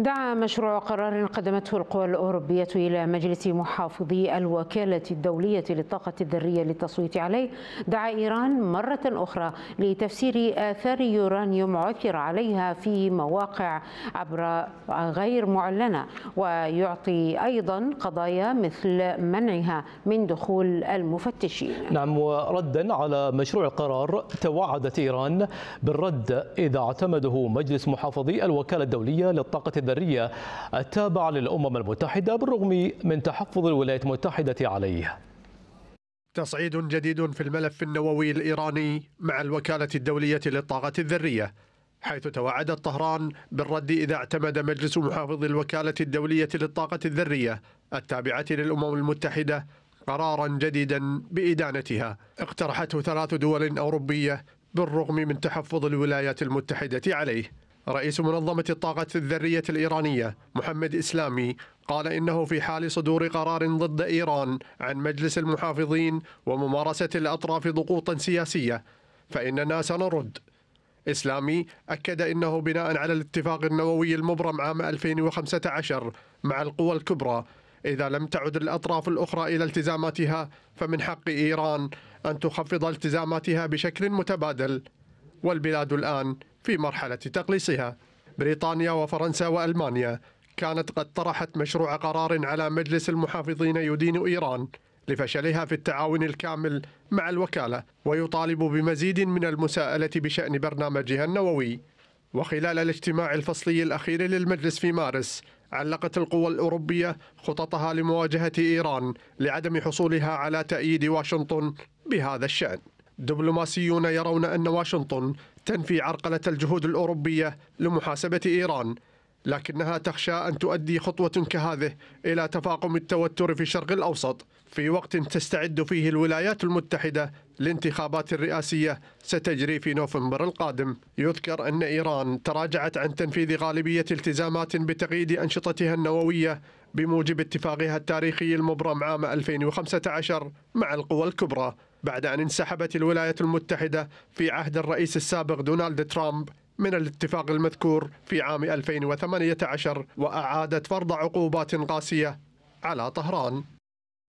دعا مشروع قرار قدمته القوى الأوروبية إلى مجلس محافظي الوكالة الدولية للطاقة الذرية للتصويت عليه دعا إيران مرة أخرى لتفسير آثار يورانيوم عثر عليها في مواقع عبر غير معلنة ويعطي أيضا قضايا مثل منعها من دخول المفتشين نعم وردا على مشروع القرار توعدت إيران بالرد إذا اعتمده مجلس محافظي الوكالة الدولية للطاقة الإدارية التابع للأمم المتحدة بالرغم من تحفظ الولايات المتحدة عليه تصعيد جديد في الملف النووي الإيراني مع الوكالة الدولية للطاقة الذرية حيث توعدت طهران بالرد إذا اعتمد مجلس محافظ الوكالة الدولية للطاقة الذرية التابعة للأمم المتحدة قرارا جديدا بإدانتها اقترحته ثلاث دول أوروبية بالرغم من تحفظ الولايات المتحدة عليه رئيس منظمة الطاقة الذرية الإيرانية محمد إسلامي قال إنه في حال صدور قرار ضد إيران عن مجلس المحافظين وممارسة الأطراف ضغوطا سياسية فإننا سنرد إسلامي أكد إنه بناء على الاتفاق النووي المبرم عام 2015 مع القوى الكبرى إذا لم تعد الأطراف الأخرى إلى التزاماتها فمن حق إيران أن تخفض التزاماتها بشكل متبادل والبلاد الآن في مرحلة تقليصها بريطانيا وفرنسا وألمانيا كانت قد طرحت مشروع قرار على مجلس المحافظين يدين إيران لفشلها في التعاون الكامل مع الوكالة ويطالب بمزيد من المساءلة بشأن برنامجها النووي وخلال الاجتماع الفصلي الأخير للمجلس في مارس علقت القوى الأوروبية خططها لمواجهة إيران لعدم حصولها على تأييد واشنطن بهذا الشأن دبلوماسيون يرون أن واشنطن تنفي عرقلة الجهود الأوروبية لمحاسبة إيران لكنها تخشى أن تؤدي خطوة كهذه إلى تفاقم التوتر في الشرق الأوسط في وقت تستعد فيه الولايات المتحدة لانتخابات الرئاسية ستجري في نوفمبر القادم يذكر أن إيران تراجعت عن تنفيذ غالبية التزامات بتقييد أنشطتها النووية بموجب اتفاقها التاريخي المبرم عام 2015 مع القوى الكبرى بعد أن انسحبت الولايات المتحدة في عهد الرئيس السابق دونالد ترامب من الاتفاق المذكور في عام 2018 وأعادت فرض عقوبات قاسية على طهران